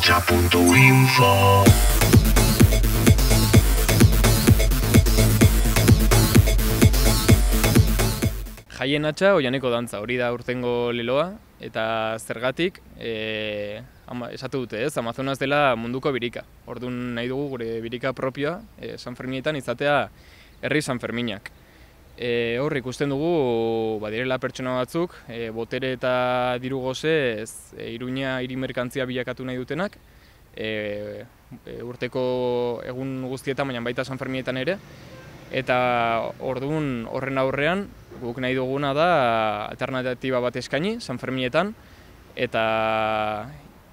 www.radiococha.info Jaien atxa, oianeko dantza, hori da urtengo leloa eta zergatik e, ama, esatu dute ez, Amazonas dela munduko birika. Orduan nahi dugu gure birika propioa e, San Fermietan izatea herri San Ferminak e, hor ikusten dugu badirela pertsona batzuk, e, botere eta diru goze, ez, e, merkantzia bilakatu nahi dutenak, e, e, urteko egun guztietan, baina baita San Fermietan ere, eta orduan horren aurrean, guk nahi duguna da alternatiba bat eskaini San Fermietan, eta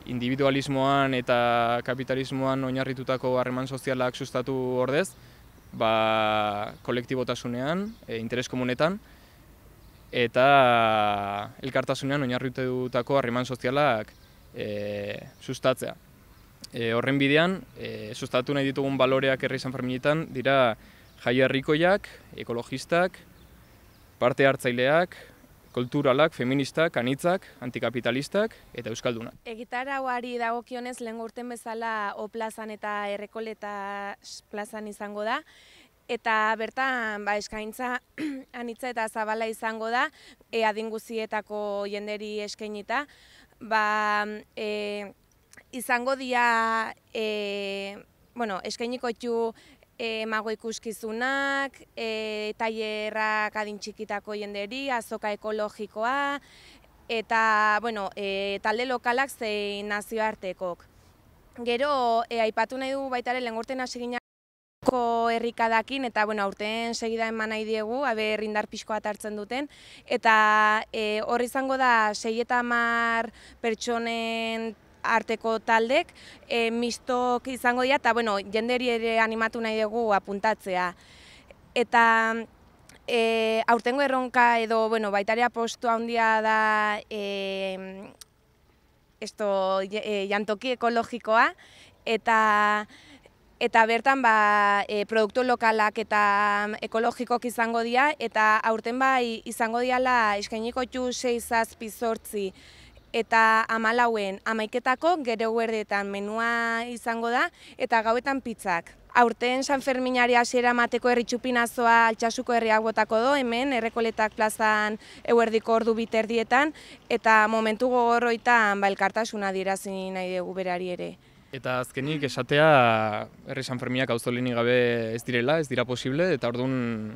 individualismoan eta kapitalismoan oinarritutako harreman sozialak sustatu ordez, ba, kolektibotasunean, e, interes komunetan, eta elkartasunean oinarriute dutako harriman sozialak e, sustatzea. E, horren bidean, e, sustatu nahi ditugun baloreak erri izan dira jaia herrikoiak, ekologistak, parte hartzaileak, kulturalak, feministak, anitzak, antikapitalistak eta euskalduna. Egitarauari dagokionez lehen urten bezala O plazan eta Errekoleta plazan izango da eta bertan ba, eskaintza anitza eta zabala izango da e adinguzietako jenderi eskainita ba e, izango dia e, bueno, eskainiko txu e, mago ikuskizunak, e, tailerrak adin txikitako jenderi, azoka ekologikoa, eta bueno, e, talde lokalak zein nazioartekok. Gero, e, aipatu nahi du baita ere lengorten hasi gina errikadakin eta bueno, aurten segida eman nahi diegu, abe errindar pixkoa tartzen duten, eta e, hor izango da, sei eta mar pertsonen arteko taldek, e, mistok izango dira, eta bueno, jenderi ere animatu nahi dugu apuntatzea. Eta e, aurtengo erronka edo bueno, baitaria postua handia da e, esto, eh, jantoki ekologikoa, eta Eta bertan ba, e, produktu lokalak eta mm, ekologikok izango dira eta aurten bai izango diala eskainiko txu 6 azpizortzi eta amalauen amaiketako gero menua izango da eta gauetan pitzak. Aurten San Ferminari hasiera mateko erritxupinazoa altxasuko herriak botako do, hemen errekoletak plazan eguerdiko ordu biterdietan, eta momentu gogorroitan ba, elkartasuna dirazin nahi dugu berari ere. Eta azkenik esatea Herri San Fermiak auzolini gabe ez direla, ez dira posible eta ordun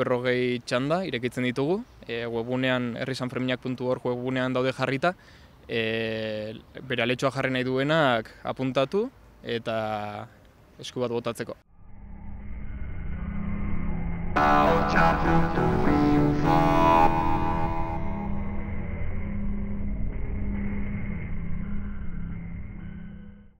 berrogei txanda irekitzen ditugu. Eh webunean hor, webunean daude jarrita. Eh bere aletxoa jarri nahi duenak apuntatu eta esku bat botatzeko.